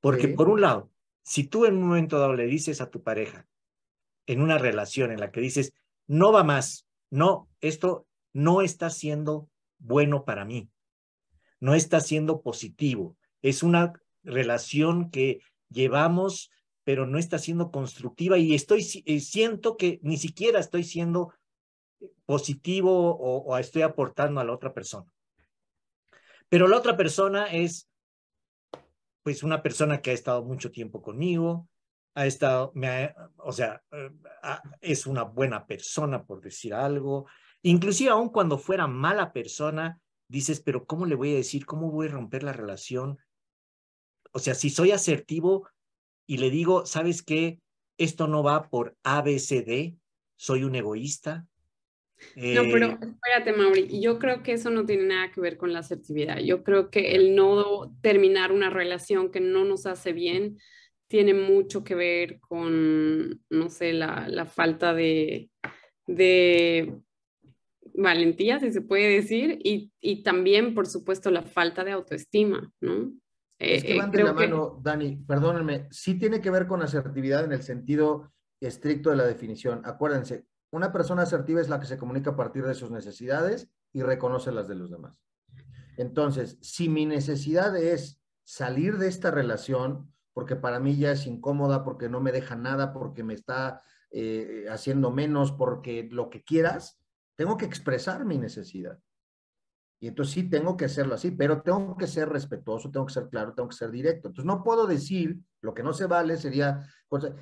Porque por un lado, si tú en un momento dado le dices a tu pareja, en una relación en la que dices, no va más, no, esto no está siendo bueno para mí, no está siendo positivo, es una relación que llevamos, pero no está siendo constructiva y estoy, eh, siento que ni siquiera estoy siendo positivo o estoy aportando a la otra persona. Pero la otra persona es pues una persona que ha estado mucho tiempo conmigo, ha estado, me o sea, eh, es una buena persona por decir algo. Inclusive aun cuando fuera mala persona, dices, pero ¿cómo le voy a decir? ¿Cómo voy a romper la relación? O sea, si soy asertivo y le digo, ¿sabes qué? Esto no va por ABCD, soy un egoísta, no, pero eh, espérate, Mauri, yo creo que eso no tiene nada que ver con la asertividad. Yo creo que el no terminar una relación que no nos hace bien tiene mucho que ver con, no sé, la, falta de, de, valentía, si se puede decir, y, también, por supuesto, la falta de autoestima, ¿no? Eh, es que eh, la mano, Dani, perdónenme, sí tiene que ver con asertividad en el sentido estricto de la definición. Acuérdense, una persona asertiva es la que se comunica a partir de sus necesidades y reconoce las de los demás. Entonces, si mi necesidad es salir de esta relación, porque para mí ya es incómoda, porque no me deja nada, porque me está eh, haciendo menos, porque lo que quieras, tengo que expresar mi necesidad. Y entonces sí tengo que hacerlo así, pero tengo que ser respetuoso, tengo que ser claro, tengo que ser directo. Entonces no puedo decir, lo que no se vale sería,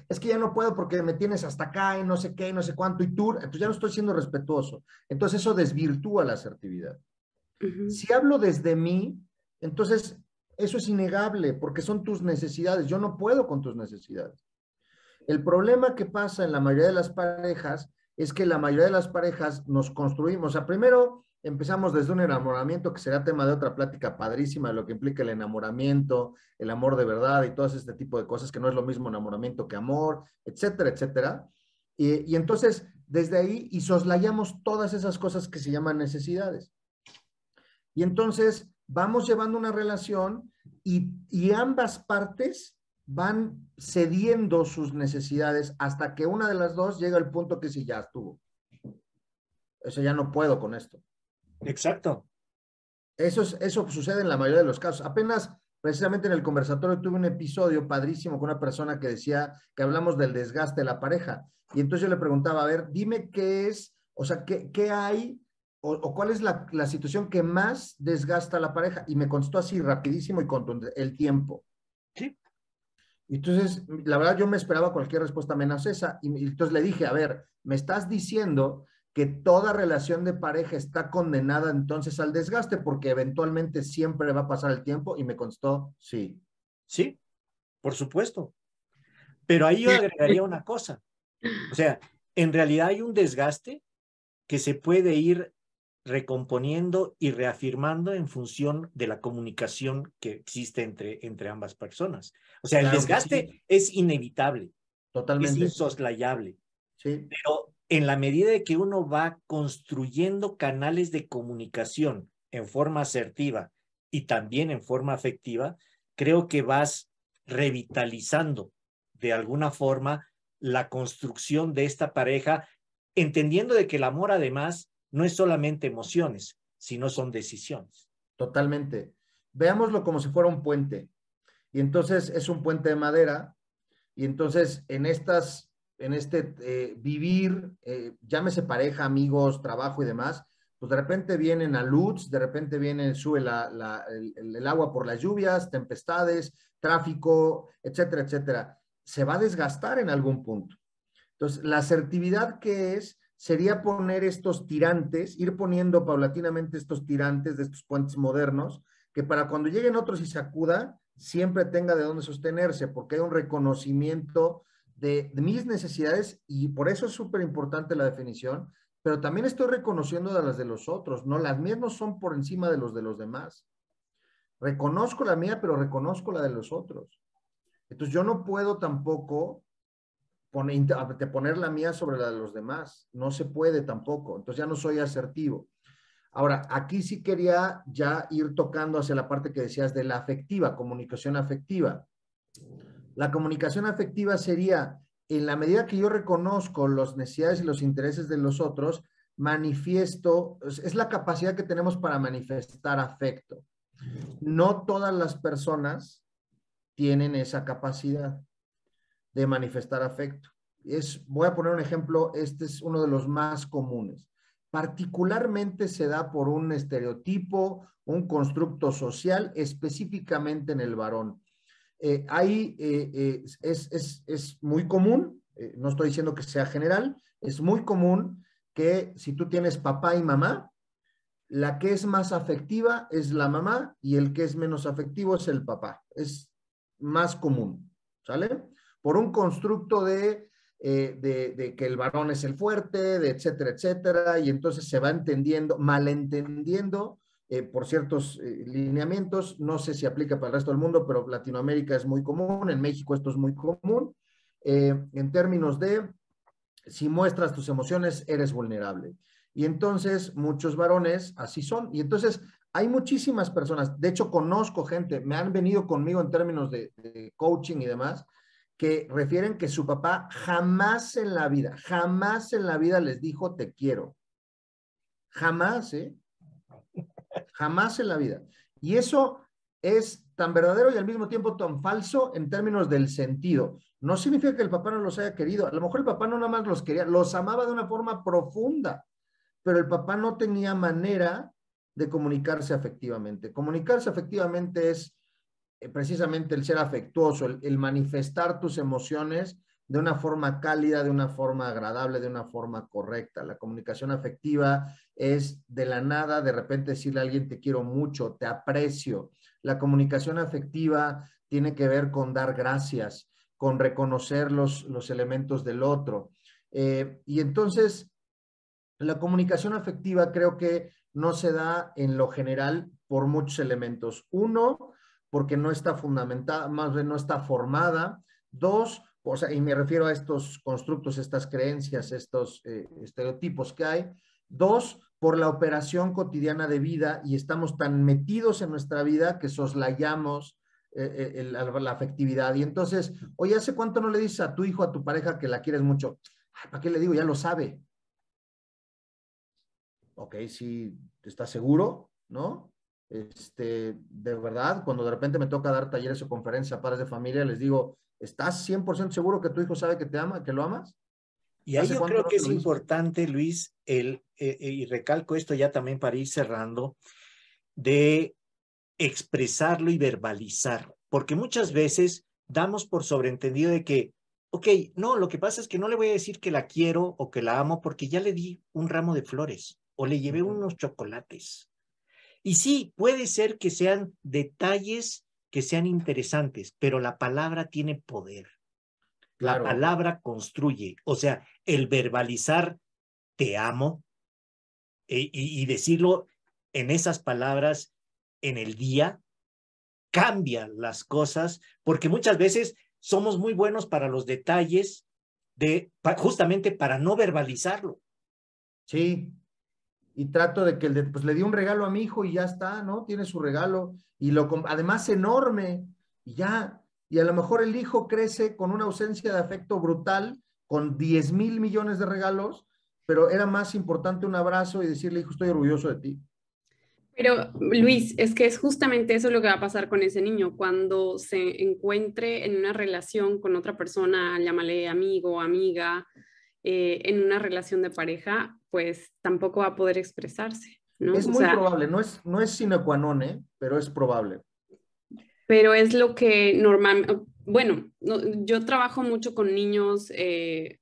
es que ya no puedo porque me tienes hasta acá y no sé qué no sé cuánto y tú, entonces ya no estoy siendo respetuoso. Entonces eso desvirtúa la asertividad. Si hablo desde mí, entonces eso es innegable porque son tus necesidades. Yo no puedo con tus necesidades. El problema que pasa en la mayoría de las parejas es que la mayoría de las parejas nos construimos. O sea, primero empezamos desde un enamoramiento que será tema de otra plática padrísima, lo que implica el enamoramiento, el amor de verdad y todo este tipo de cosas, que no es lo mismo enamoramiento que amor, etcétera, etcétera. Y, entonces, desde ahí, y soslayamos todas esas cosas que se llaman necesidades. Y entonces, vamos llevando una relación y, y ambas partes van cediendo sus necesidades hasta que una de las dos llega al punto que sí ya estuvo. Eso ya no puedo con esto. Exacto. Eso, eso sucede en la mayoría de los casos. Apenas precisamente en el conversatorio tuve un episodio padrísimo con una persona que decía que hablamos del desgaste de la pareja. Y entonces yo le preguntaba, a ver, dime qué es, o sea, qué, qué hay o, cuál es la, situación que más desgasta a la pareja. Y me contestó así rapidísimo y con el tiempo. Sí. Entonces, la verdad yo me esperaba cualquier respuesta menos esa. Y, y entonces le dije, a ver, me estás diciendo que toda relación de pareja está condenada entonces al desgaste porque eventualmente siempre va a pasar el tiempo y me constó, sí. Sí, por supuesto. Pero ahí yo agregaría una cosa. O sea, en realidad hay un desgaste que se puede ir recomponiendo y reafirmando en función de la comunicación que existe entre, entre ambas personas. O sea, el desgaste es inevitable. Totalmente. Es insoslayable. Sí. Pero en la medida de que uno va construyendo canales de comunicación en forma asertiva y también en forma afectiva, creo que vas revitalizando de alguna forma la construcción de esta pareja, entendiendo de que el amor además no es solamente emociones, sino son decisiones. Totalmente. Veámoslo como si fuera un puente. Y entonces es un puente de madera. Y entonces en estas en este eh, vivir, eh, llámese pareja, amigos, trabajo y demás, pues de repente vienen a luz, de repente viene, sube el, agua por las lluvias, tempestades, tráfico, etcétera, etcétera. Se va a desgastar en algún punto. Entonces, la asertividad que es sería poner estos tirantes, ir poniendo paulatinamente estos tirantes de estos puentes modernos, que para cuando lleguen otros y se acuda, siempre tenga de dónde sostenerse, porque hay un reconocimiento de, mis necesidades y por eso es súper importante la definición, pero también estoy reconociendo las de los otros, ¿no? Las mías no son por encima de los de los demás. Reconozco la mía, pero reconozco la de los otros. Entonces yo no puedo tampoco poner, poner la mía sobre la de los demás. No se puede tampoco. Entonces ya no soy asertivo. Ahora, aquí sí quería ya ir tocando hacia la parte que decías de la afectiva, comunicación afectiva. La comunicación afectiva sería, en la medida que yo reconozco las necesidades y los intereses de los otros, manifiesto, es la capacidad que tenemos para manifestar afecto. No todas las personas tienen esa capacidad de manifestar afecto. Es, voy a poner un ejemplo, este es uno de los más comunes. Particularmente se da por un estereotipo, un constructo social, específicamente en el varón. Eh, ahí eh, eh, es, muy común, no estoy diciendo que sea general, es muy común que si tú tienes papá y mamá, la que es más afectiva es la mamá y el que es menos afectivo es el papá. Es más común, ¿sale? Por un constructo de, que el varón es el fuerte, etcétera, etcétera, y entonces se va entendiendo, malentendiendo eh, por ciertos eh, lineamientos. No sé si aplica para el resto del mundo, pero Latinoamérica es muy común, en México esto es muy común. Eh, en términos de, si muestras tus emociones, eres vulnerable. Y entonces muchos varones así son. Y entonces hay muchísimas personas, de hecho conozco gente, me han venido conmigo en términos de, de coaching y demás, que refieren que su papá jamás en la vida, jamás en la vida les dijo te quiero. Jamás, ¿eh? Jamás en la vida. Y eso es tan verdadero y al mismo tiempo tan falso en términos del sentido. No significa que el papá no los haya querido. A lo mejor el papá no nada más los quería, los amaba de una forma profunda, pero el papá no tenía manera de comunicarse afectivamente. Comunicarse afectivamente es eh, precisamente el ser afectuoso, el, el manifestar tus emociones de una forma cálida, de una forma agradable, de una forma correcta. La comunicación afectiva es de la nada de repente decirle a alguien te quiero mucho, te aprecio. La comunicación afectiva tiene que ver con dar gracias, con reconocer los, elementos del otro. Eh, y entonces, la comunicación afectiva creo que no se da en lo general por muchos elementos. Uno, porque no está fundamentada, más bien no está formada. Dos, y me refiero a estos constructos, estas creencias, estos eh, estereotipos que hay. Dos, por la operación cotidiana de vida y estamos tan metidos en nuestra vida que soslayamos eh, eh, la afectividad. Y entonces, oye, ¿hace cuánto no le dices a tu hijo, a tu pareja que la quieres mucho? ¿Para qué le digo? Ya lo sabe. Ok, sí, ¿estás seguro? ¿No? Este, de verdad, cuando de repente me toca dar talleres o conferencias a padres de familia, les digo, ¿estás 100% seguro que tu hijo sabe que te ama, que lo amas? Y ahí yo creo que es importante, Luis, el, eh, eh, y recalco esto ya también para ir cerrando, de expresarlo y verbalizar. porque muchas veces damos por sobreentendido de que, ok, no, lo que pasa es que no le voy a decir que la quiero o que la amo porque ya le di un ramo de flores o le llevé unos chocolates. Y sí, puede ser que sean detalles que sean interesantes, pero la palabra tiene poder. La palabra construye, o sea, el verbalizar te amo e, y, decirlo en esas palabras en el día cambia las cosas, porque muchas veces somos muy buenos para los detalles de justamente para no verbalizarlo. Sí. Y trato de que pues, le di un regalo a mi hijo y ya está, ¿no? Tiene su regalo y lo además enorme y ya y a lo mejor el hijo crece con una ausencia de afecto brutal, con 10 mil millones de regalos, pero era más importante un abrazo y decirle, hijo, estoy orgulloso de ti. Pero Luis, es que es justamente eso lo que va a pasar con ese niño cuando se encuentre en una relación con otra persona, llámale amigo, amiga, eh, en una relación de pareja, pues tampoco va a poder expresarse. Es muy probable, no es, no es sine qua non, ¿eh? pero es probable pero es lo que normalmente, bueno, yo trabajo mucho con niños eh,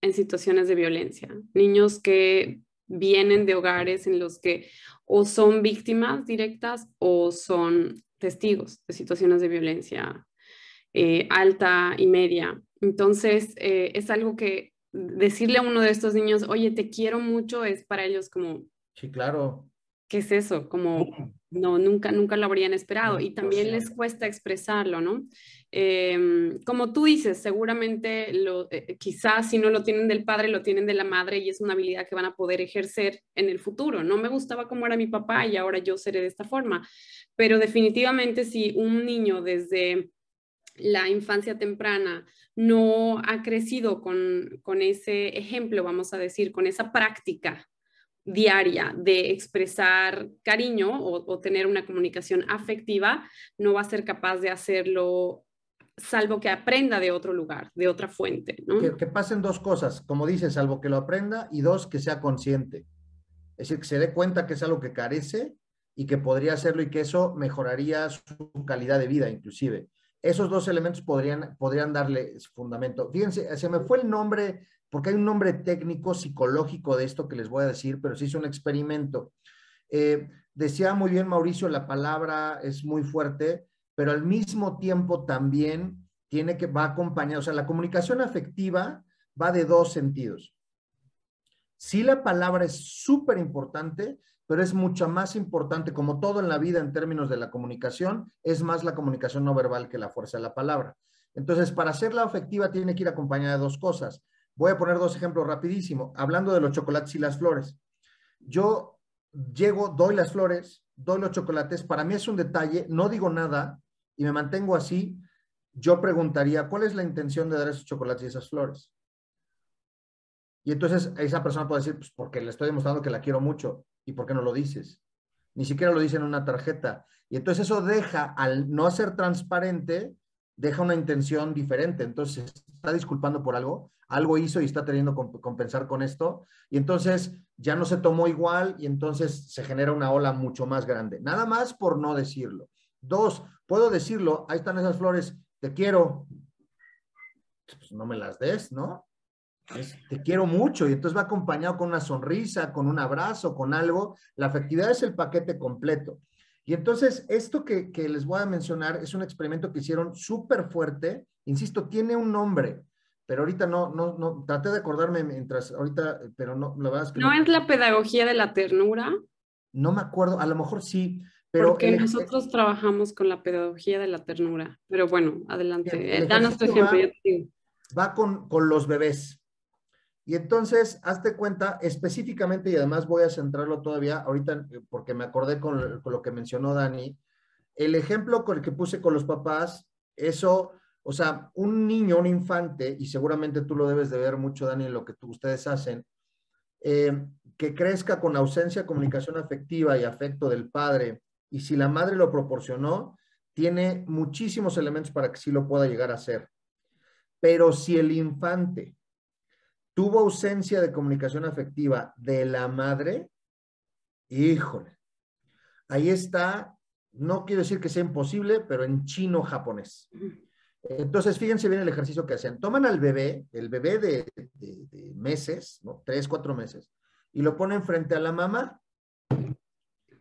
en situaciones de violencia, niños que vienen de hogares en los que o son víctimas directas o son testigos de situaciones de violencia eh, alta y media. Entonces, eh, es algo que decirle a uno de estos niños, oye, te quiero mucho, es para ellos como... Sí, claro. ¿Qué es eso? Como no, nunca, nunca lo habrían esperado mm, y pues también les cuesta expresarlo, ¿no? Em, como tú dices, seguramente lo, eh, eh, quizás si no lo tienen del padre, lo tienen de la madre y es una habilidad que van a poder ejercer en el futuro. No me gustaba cómo era mi papá y ahora yo seré de esta forma, pero definitivamente si un niño desde la infancia temprana no ha crecido con, con ese ejemplo, vamos a decir, con esa práctica diaria de expresar cariño o, tener una comunicación afectiva, no va a ser capaz de hacerlo salvo que aprenda de otro lugar, de otra fuente. Que, que, pasen dos cosas, como dices, salvo que lo aprenda y dos, que sea consciente. Es decir, que se dé cuenta que es algo que carece y que podría hacerlo y que eso mejoraría su calidad de vida inclusive. Esos dos elementos podrían, podrían darle fundamento. Fíjense, se me fue el nombre porque hay un nombre técnico psicológico de esto que les voy a decir, pero se hizo un experimento. Eh, decía muy bien Mauricio, la palabra es muy fuerte, pero al mismo tiempo también tiene que va acompañada, o sea, la comunicación afectiva va de dos sentidos. Sí, la palabra es súper importante, pero es mucho más importante, como todo en la vida en términos de la comunicación, es más la comunicación no verbal que la fuerza de la palabra. Entonces, para hacerla afectiva tiene que ir acompañada de dos cosas. Voy a poner dos ejemplos rapidísimo. Hablando de los chocolates y las flores. Yo llego, doy las flores, doy los chocolates. Para mí es un detalle, no digo nada y me mantengo así. Yo preguntaría, ¿cuál es la intención de dar esos chocolates y esas flores? Y entonces esa persona puede decir, pues porque le estoy demostrando que la quiero mucho. ¿Y por qué no lo dices? Ni siquiera lo dice en una tarjeta. Y entonces eso deja, al no ser transparente, deja una intención diferente, entonces está disculpando por algo, algo hizo y está teniendo que compensar con esto, y entonces ya no se tomó igual y entonces se genera una ola mucho más grande, nada más por no decirlo. Dos, puedo decirlo, ahí están esas flores, te quiero, pues no me las des, ¿no? te quiero mucho y entonces va acompañado con una sonrisa, con un abrazo, con algo. La afectividad es el paquete completo. Y entonces, esto que, les voy a mencionar es un experimento que hicieron súper fuerte, insisto, tiene un nombre, pero ahorita no, no, no, traté de acordarme mientras, ahorita, pero no, la verdad a ¿No, es la pedagogía de la ternura? No me acuerdo, a lo mejor sí, pero... Porque eh, nosotros trabajamos con la pedagogía de la ternura, pero bueno, adelante, eh, danos tu ejemplo. Va, va con, con los bebés, y entonces, hazte cuenta específicamente, y además voy a centrarlo todavía ahorita, eh, porque me acordé con, lo que mencionó Dani, el ejemplo con el que puse con los papás, eso, o sea, un niño, un infante, y seguramente tú lo debes de ver mucho, Dani, en lo que tú, ustedes hacen, eh, que crezca con ausencia de comunicación afectiva y afecto del padre, y si la madre lo proporcionó, tiene muchísimos elementos para que sí lo pueda llegar a ser. Pero si el infante tuvo ausencia de comunicación afectiva de la madre, híjole, ahí está, no quiero decir que sea imposible, pero en chino japonés. Entonces, fíjense bien el ejercicio que hacen. Toman al bebé, el bebé de, meses, Tres, cuatro meses, y lo ponen frente a la mamá.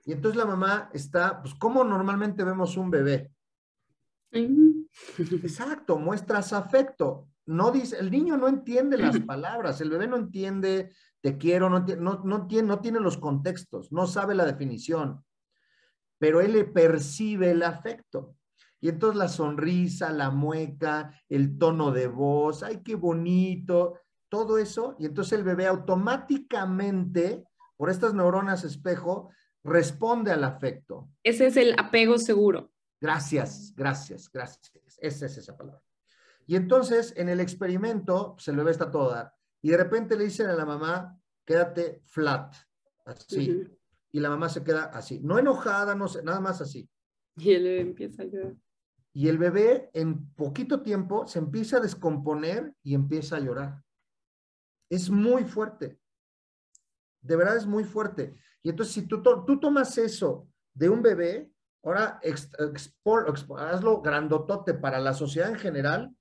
Y entonces la mamá está, pues, como normalmente vemos un bebé? Exacto, muestras afecto no dice, el niño no entiende las palabras, el bebé no entiende te quiero, no, no, tiene, no tiene los contextos, no sabe la definición, pero él le percibe el afecto. Y entonces la sonrisa, la mueca, el tono de voz, ay, qué bonito, todo eso. Y entonces el bebé automáticamente, por estas neuronas espejo, responde al afecto. Ese es el apego seguro. Gracias, gracias, gracias. Esa es esa palabra. Y entonces en el experimento se le ve bebé está toda. Y de repente le dicen a la mamá, quédate flat, así. Y la mamá se queda así, no enojada, no nada más así. Y el bebé empieza a llorar. Y el bebé en poquito tiempo se empieza a descomponer y empieza a llorar. Es muy fuerte. De verdad es muy fuerte. Y entonces si tú, tú tomas eso de un bebé, ahora hazlo grandotote para la sociedad en general,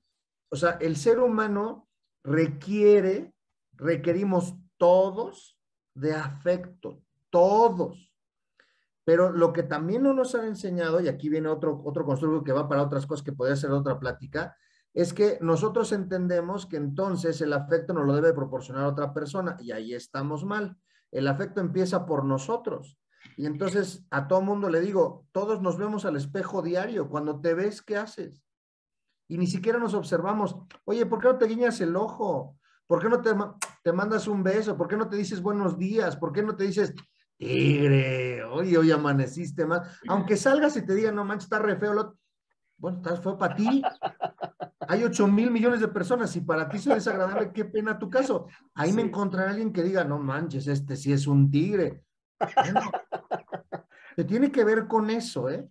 o sea, el ser humano requiere, requerimos todos de afecto, todos. Pero lo que también no nos han enseñado, y aquí viene otro, otro constructo que va para otras cosas que podría ser otra plática, es que nosotros entendemos que entonces el afecto nos lo debe proporcionar otra persona y ahí estamos mal. El afecto empieza por nosotros. Y entonces a todo mundo le digo, todos nos vemos al espejo diario. Cuando te ves, ¿qué haces? y ni siquiera nos observamos. Oye, ¿por qué no te guiñas el ojo? ¿Por qué no te, te mandas un beso? ¿Por qué no te dices buenos días? ¿Por qué no te dices tigre? Oye, hoy amaneciste más. Aunque salgas y te digan, no manches, está re feo. Bueno, está feo para ti. Hay 8 mil millones de personas y para ti es desagradable, qué pena tu caso. Ahí me encontrará alguien que diga, no manches, este sí es un tigre que tiene que ver con eso, ¿eh?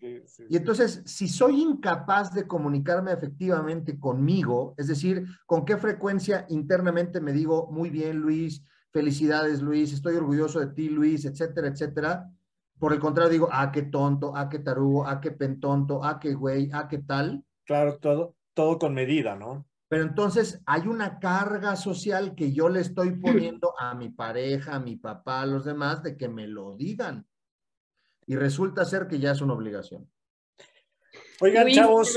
y entonces, si soy incapaz de comunicarme efectivamente conmigo, es decir, con qué frecuencia internamente me digo, muy bien, Luis, felicidades, Luis, estoy orgulloso de ti, Luis, etcétera, etcétera. Por el contrario, digo, ah, qué tonto, ah, qué tarugo, ah, qué pentonto, ah, qué güey, ah, qué tal. Claro, todo, todo con medida, ¿no? Pero entonces hay una carga social que yo le estoy poniendo a mi pareja, a mi papá, a los demás, de que me lo digan y resulta ser que ya es una obligación. Oigan, chavos.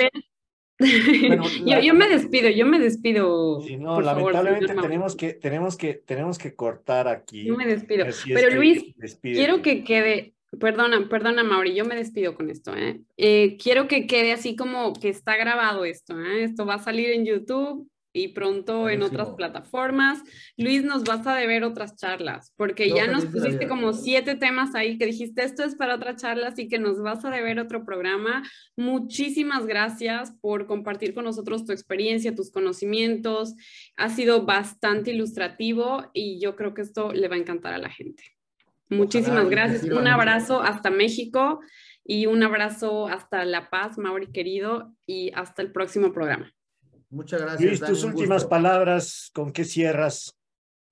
yo, me despido, yo me despido. no, lamentablemente tenemos, que, tenemos, que, tenemos que cortar aquí. Yo me despido. Pero Luis, quiero que quede, perdona, perdona Mauri, yo me despido con esto. ¿eh? eh, quiero que quede así como que está grabado esto. ¿eh? Esto va a salir en YouTube y pronto en otras plataformas. Luis, nos vas a deber otras charlas, porque ya nos pusiste como siete temas ahí que dijiste, esto es para otra charla, así que nos vas a deber otro programa. Muchísimas gracias por compartir con nosotros tu experiencia, tus conocimientos. Ha sido bastante ilustrativo y yo creo que esto le va a encantar a la gente. Muchísimas gracias. Un abrazo hasta México y un abrazo hasta La Paz, Mauri querido, y hasta el próximo programa. Muchas gracias. tus últimas palabras, ¿con qué cierras?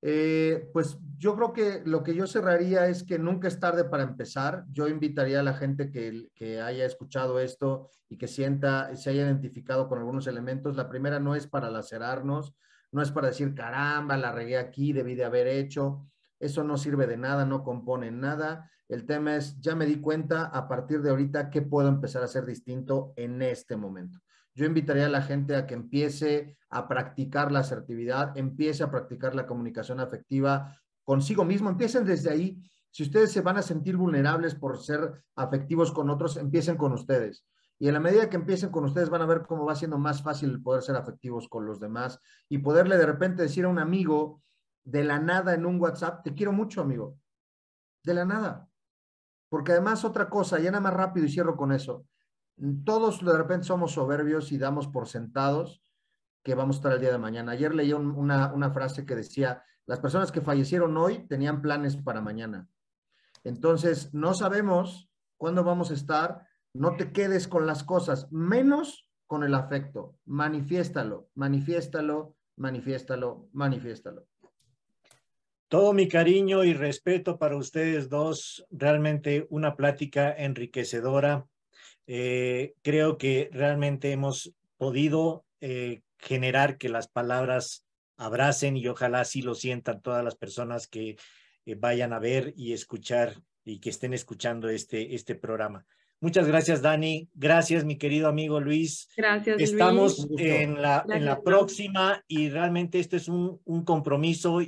Eh, pues yo creo que lo que yo cerraría es que nunca es tarde para empezar. Yo invitaría a la gente que, haya escuchado esto y que sienta, y se haya identificado con algunos elementos. La primera no es para lacerarnos, no es para decir, caramba, la regué aquí, debí de haber hecho. Eso no sirve de nada, no compone nada. El tema es, ya me di cuenta a partir de ahorita qué puedo empezar a hacer distinto en este momento. Yo invitaría a la gente a que empiece a practicar la asertividad, empiece a practicar la comunicación afectiva consigo mismo, empiecen desde ahí. Si ustedes se van a sentir vulnerables por ser afectivos con otros, empiecen con ustedes. Y en la medida que empiecen con ustedes van a ver cómo va siendo más fácil poder ser afectivos con los demás y poderle de repente decir a un amigo de la nada en un WhatsApp, te quiero mucho amigo, de la nada. Porque además otra cosa, ya nada más rápido y cierro con eso, todos de repente somos soberbios y damos por sentados que vamos a estar el día de mañana. Ayer leí una, una, frase que decía, las personas que fallecieron hoy tenían planes para mañana. Entonces, no sabemos cuándo vamos a estar, no te quedes con las cosas, menos con el afecto. Manifiéstalo, manifiéstalo, manifiéstalo, manifiéstalo. Todo mi cariño y respeto para ustedes dos, realmente una plática enriquecedora eh, creo que realmente hemos podido eh, generar que las palabras abracen y ojalá así lo sientan todas las personas que eh, vayan a ver y escuchar y que estén escuchando este, este programa. Muchas gracias, Dani. Gracias, mi querido amigo Luis. Gracias. Estamos En, la, en la próxima y realmente este es un, un compromiso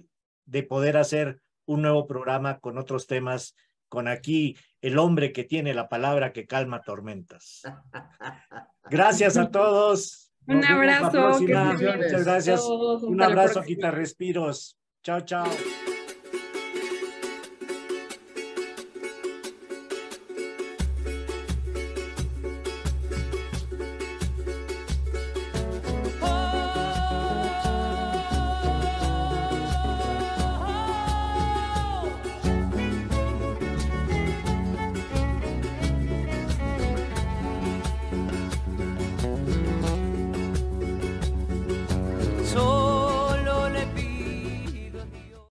de poder hacer un nuevo programa con otros temas con aquí el hombre que tiene la palabra que calma tormentas. Gracias a todos. Un abrazo. Muchas gracias. Un abrazo, quita respiros. Chao, chao.